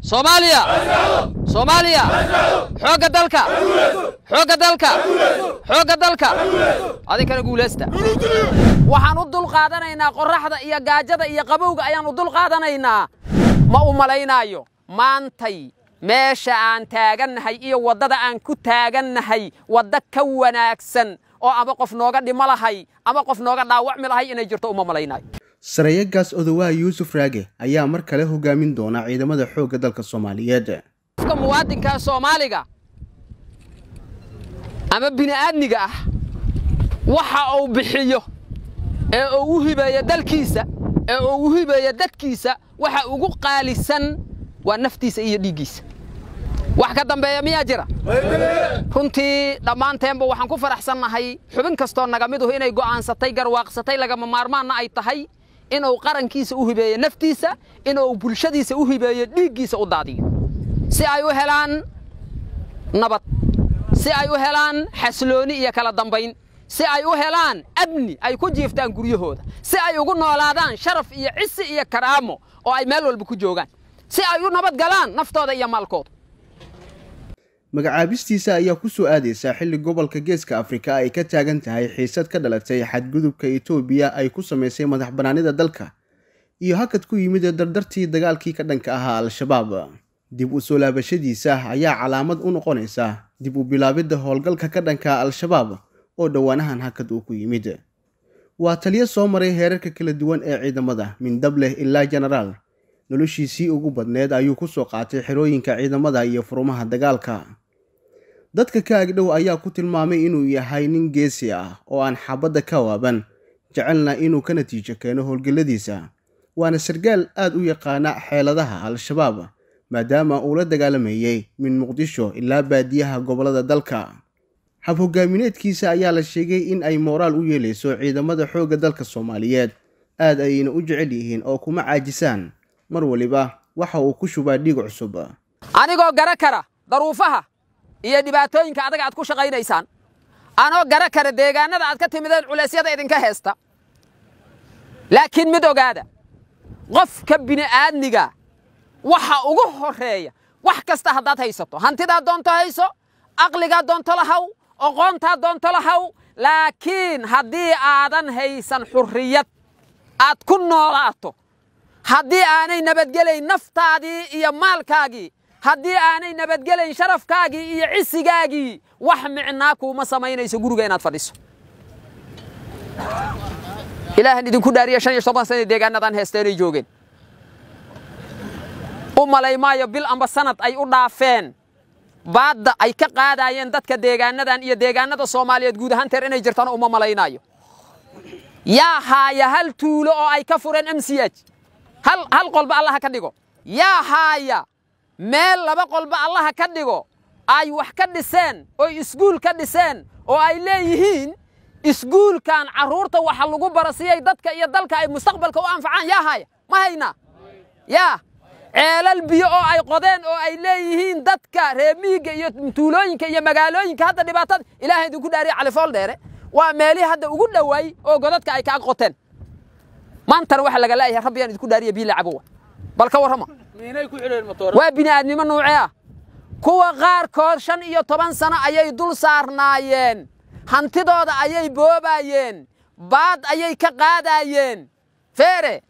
soomaaliya soomaaliya xoogga dalka xoogga dalka xoogga dalka adinkana guulaysta waxaan u dul qaadanaynaa qorraxda iyo gaajada iyo qabowga ayaan u dul qaadanaynaa ma u malaynaayo maantay meesha aan taagannahay iyo waddada aan ku taagannahay waddo ka wanaagsan oo ama qof nooga dhimo lahay ama qof nooga dhaawacmi lahay inay jirto uma malaynayo saraayaagaas odowaa yuusuf raage ayaa mar kale hogaamin doona ciidamada xoogga dalka soomaaliyeed muwaadinka soomaaliga ama bini'aadmiga ah waxa uu bixiyo ee uu u hibeeyo dalkiisa ee uu u hibeeyo dadkiisa waxa ugu qaalisan waa naftiisa iyo dhiiggiisa wax ka dambeeya miyaa jira runtii dhammaanteenba waxaan ku faraxsannahay xubin kastoo naga miduhu ah inay go'aansatay garwaaqsatay lagama maarmaanna ay tahay inuu qarankiisa u hibeeyo naftiisa inuu bulshadiisa u hibeeyo dhiiggiisa u daadiyo si ay u helaan nabad si ay u helaan xaslooni iyo kala dambayn si ay u helaan abni ay ku jiiftaan guryahooda si ay ugu noolaadaan sharaf iyo cisi iyo karaamo oo ay meel walba ku joogaan si ay u nabad galaan naftooda iyo maalkooda magacaabistiisa ayaa kusoo aadeysaa xilli gobolka geeska afrika ay ka taagan tahay xiisad ka dhalatay xadgudubka etoobiya ay ku samaysay madax banaanida dalka iyo hakad ku yimid dardartii dagaalkii ka dhanka ahaa al-shabaab dib u soo laabashadiisa ayaa calaamad u noqonaysa dib u bilaabidda howlgalka ka dhanka al-shabaab oo dhowaanahan hakad uu ku yimid waa taliyo soo maray heerarka kala duwan ee ciidamada mindableh ilaa jenaraal noloshiisii ugu badneed ayuu ku soo qaatay xerooyinka ciidamada iyo furumaha dagaalka dadka ka agdhow ayaa ku tilmaamay inuu yahay nin geesi ah oo aan xabadda ka waaban jecelna inuu ka natiijo keeno howlgalladiisa waana sargaal aad u yaqaana xeeladaha al-shabaab maadaama uu la dagaalamayey min muqdisho ilaa baadiyaha gobollada dalka hab hogaamineedkiisa ayaa la sheegay in ay mooraal u yeelayso ciidamada xoogga dalka soomaaliyeed aad ayayna u jecel yihiin oo kuma caajisaan mar waliba waxa uu ku shubaa dhiig cusub anigoo gara kara daruufaha iyo dhibaatooyinka adaga aad ku shaqaynaysaan anoo garo kara deegaanada aad ka timideen culeysyada idinka heesta laakiin mid ogaada qofka bini'aadmiga waxa ugu horreeya wax kasta haddaad haysato hantidaa doonto hayso aqligaa doonto lahaw oqoontaa doonto lahaw laakiin haddii aadan haysan xurriyad aad ku noolaato haddii aanay nabadgelayn naftaadii iyo maalkaagii haddii aanay nabadgelayn sharafkaagii iyo cisigaagii wax micnaa kuuma samaynayso guriga inaad fadhiso ilaahan idinku dhaariya shan iyo toban sana deegaanadan heesteenay joogeen u malay maayo bil amba sanad ay u dhaafeen baadda ay ka qaadaayeen dadka deegaanadan iyo deegaanada soomaaliyeed guud ahaan teer inay jirtana uma malaynaayo yaa haaya hal tuulo oo ay ka fureen m c h hal qolba allaha ka dhigo yaa haaya meel laba qolba allaha ka dhigo ay wax ka dhiseen oy isguul ka dhiseen oo ay leeyihiin isguulkan carruurta waxa lagu bara siyay dadka iyo dalka ay mustaqbalka u anfacaan yaa haya ma haynaa yaa ceelal biyo oo ay qodeen oo ay leeyihiin dadka reemiyiga iyo tuulooyinka iyo magaalooyinka hadda dhibaatada ilaahay idinku dhaariya califool dheere waa meelihii hadda ugu dhowaay oo godadka ay kaga qoteen maantana waxa laga leeyahay rabbi yaan idinku dhaariya biilacabowa bal ka warrama waa bini'aadnimo ah kuwa qaarkood shan iyo toban sano ayay dul saarnaayeen hantidooda ayay boobaayeen baad ayay ka qaadaayeen feere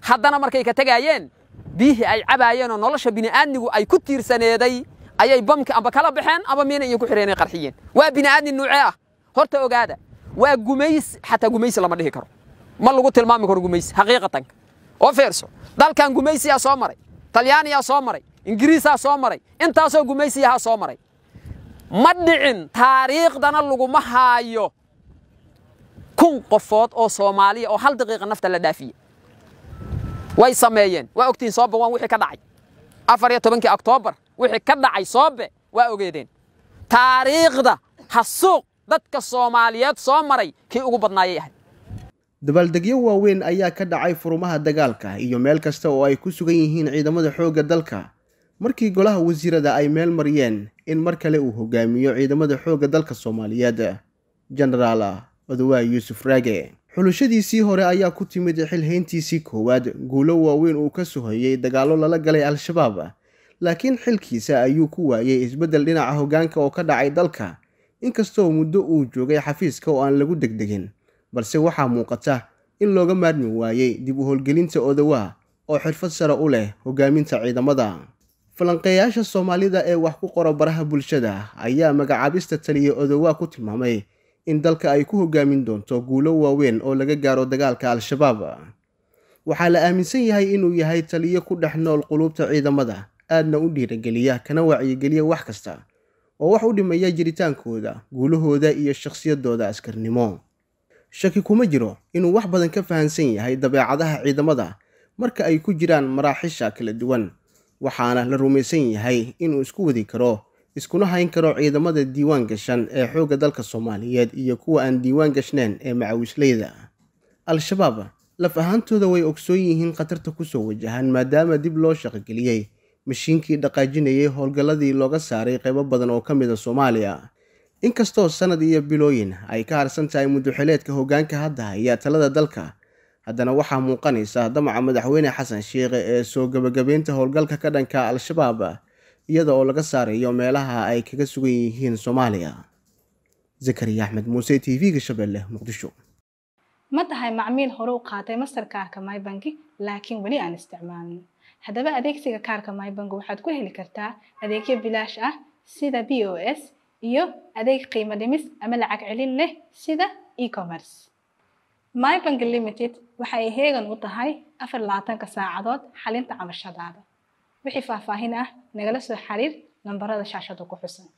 haddana markay ka tegaayeen biyihii ay cabaayeen oo nolosha bini bini'aadnigu ay ku tiirsaneeday ayay bamki amba kala baxeen amba miina iyo ku xireen xiheenay qarxiyeen waa bini'aadni nuuce ah horta ogaada waa gumays xataa gumaysi lama dhihi karo ma lagu tilmaami karo gumaysi xaqiiqatanka oo feerso dalkan gumaysiyaa soo maray talyaaniyaa soo maray ingiriisaa soo maray intaasoo gumaysiyahaa soo maray ma dhicin taariikhdana laguma haayo kun qofood oo soomaaliya oo hal daqiiqa nafta la dhaafiye way sameeyeen waa ogtihin soobe waan wixii ka dhacay afar iyo tobankii oktoobar wixii ka dhacay soobe waa ogeedeen taariikhda hasuuq dadka soomaaliyeed soo maray kii ugu badnaayay ahayd dabaaldegyo waaweyn ayaa ka dhacay furumaha dagaalka iyo meel kasta oo ay ku sugan yihiin ciidamada xoogga dalka markii golaha wasiirada ay meel mariyeen in mar kale uu hogaamiyo ciidamada xoogga dalka soomaaliyeed jenaraal odowaa yuusuf raage xulashadiisii hore ayaa ku timid xilhayntiisii koowaad guulo waaweyn uu ka sohoyey dagaallo lala galay al-shabaab laakiin xilkiisa ayuu ku waayay isbeddel dhinaca hoggaanka oo ka dhacay dalka inkastoo muddo uu joogay xafiiska oo aan lagu degdegin balse waxaa muuqata in looga maarmi waayey dib u howlgelinta odawa oo xirfad sare u leh hogaaminta ciidamada falanqeeyaasha soomaalida ee wax ku qora baraha bulshada ayaa magacaabista taliya odowa ku tilmaamay in dalka ay ku hogaamin doonto guulo waaweyn oo laga gaaro dagaalka al-shabaab waxaa la aaminsan yahay inuu yahay taliyo ku dhex nool quluubta ciidamada aadna u dhiirageliya kana wacyigeliya wax kasta oo wax u dhimaya jiritaankooda guulahooda iyo shakhsiyaddooda askarnimo shaki kuma jiro inuu wax badan ka fahansan yahay dabeecadaha ciidamada marka ay ku jiraan maraaxisha kala duwan waxaana la rumaysan yahay inuu isku wadi karo iskuna hayn karo ciidamada diiwaan gashan ee xoogga dalka soomaaliyeed iyo kuwa aan diiwaan gashneen ee macawisleyda al-shabaab laf ahaantooda way ogsoon yihiin khatarta ku soo wajahan maadaama dib loo shaqogeliyey mashiinkii dhaqaajinayay howlgalladii looga saaray qaybo badan oo ka mid a ah soomaaliya inkastoo sanad iyo bilooyin ay ka harsan tahay mudduxileedka hoggaanka hadda iyo talada dalka haddana waxaa muuqanaysa damaca madaxweyne xasan sheikhe ee soo gebagabeynta howlgalka ka dhanka al-shabaab iyada oo laga saarayo meelaha ay kaga sugan yihiin soomaaliya zakariya axmed muuse t v-ga shabeelle muqdisho ma tahay macmiil hore u qaatay mastar kaarka mybanki laakiin weli aan isticmaalin haddaba adeegsiga kaarka mybank waxaad ku heli kartaa adeegyo bilaash ah sida b o s iyo adeeg qiimo dhimis ama lacag celin leh sida e ecommerce mybank limited waxay heegan u tahay afar labaatanka saacadood xalinta cabashadaada wixii faahfaahin ah nagala soo xiriir nambarada shaashada ku xusan